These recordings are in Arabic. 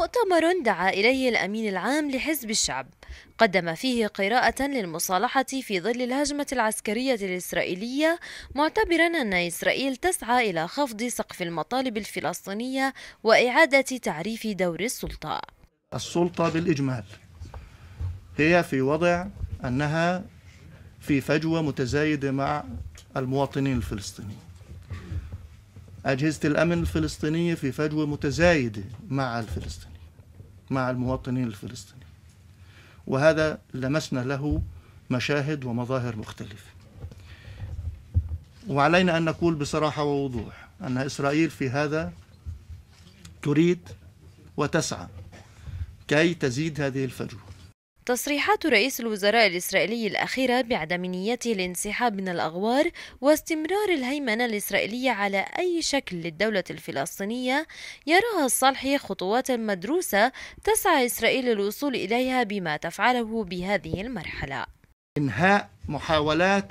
مؤتمر دعا إليه الأمين العام لحزب الشعب قدم فيه قراءة للمصالحة في ظل الهجمة العسكرية الإسرائيلية معتبرا أن إسرائيل تسعى إلى خفض سقف المطالب الفلسطينية وإعادة تعريف دور السلطة السلطة بالإجمال هي في وضع أنها في فجوة متزايدة مع المواطنين الفلسطينيين أجهزة الأمن الفلسطينية في فجوة متزايدة مع الفلسطينيين مع المواطنين الفلسطينيين وهذا لمسنا له مشاهد ومظاهر مختلفة وعلينا أن نقول بصراحة ووضوح أن إسرائيل في هذا تريد وتسعى كي تزيد هذه الفجوة تصريحات رئيس الوزراء الإسرائيلي الأخيرة بعدم نيته الانسحاب من الأغوار واستمرار الهيمنة الإسرائيلية على أي شكل للدولة الفلسطينية يراها الصالحي خطوات مدروسة تسعى إسرائيل للوصول إليها بما تفعله بهذه المرحلة إنهاء محاولات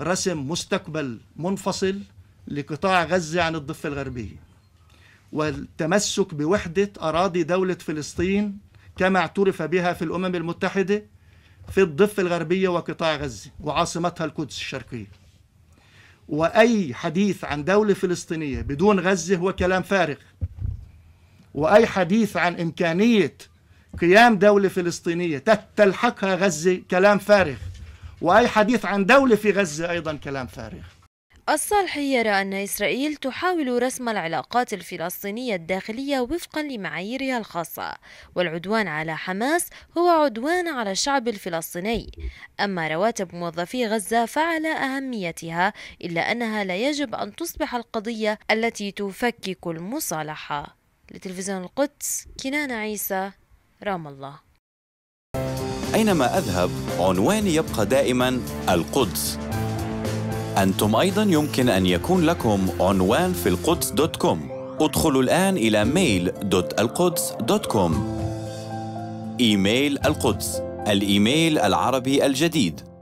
رسم مستقبل منفصل لقطاع غزة عن الضفة الغربية والتمسك بوحدة أراضي دولة فلسطين كما اعترف بها في الأمم المتحدة في الضفة الغربية وقطاع غزة وعاصمتها القدس الشرقية وأي حديث عن دولة فلسطينية بدون غزة هو كلام فارغ وأي حديث عن إمكانية قيام دولة فلسطينية تلحقها غزة كلام فارغ وأي حديث عن دولة في غزة أيضا كلام فارغ الصالحي يرى أن إسرائيل تحاول رسم العلاقات الفلسطينية الداخلية وفقا لمعاييرها الخاصة والعدوان على حماس هو عدوان على الشعب الفلسطيني أما رواتب موظفي غزة فعلى أهميتها إلا أنها لا يجب أن تصبح القضية التي تفكك المصالحة لتلفزيون القدس كنان عيسى رام الله أينما أذهب عنواني يبقى دائما القدس أنتم أيضا يمكن أن يكون لكم عنوان في القدس دوت كوم ادخلوا الآن إلى ميل دوت القدس دوت كوم إيميل القدس الإيميل العربي الجديد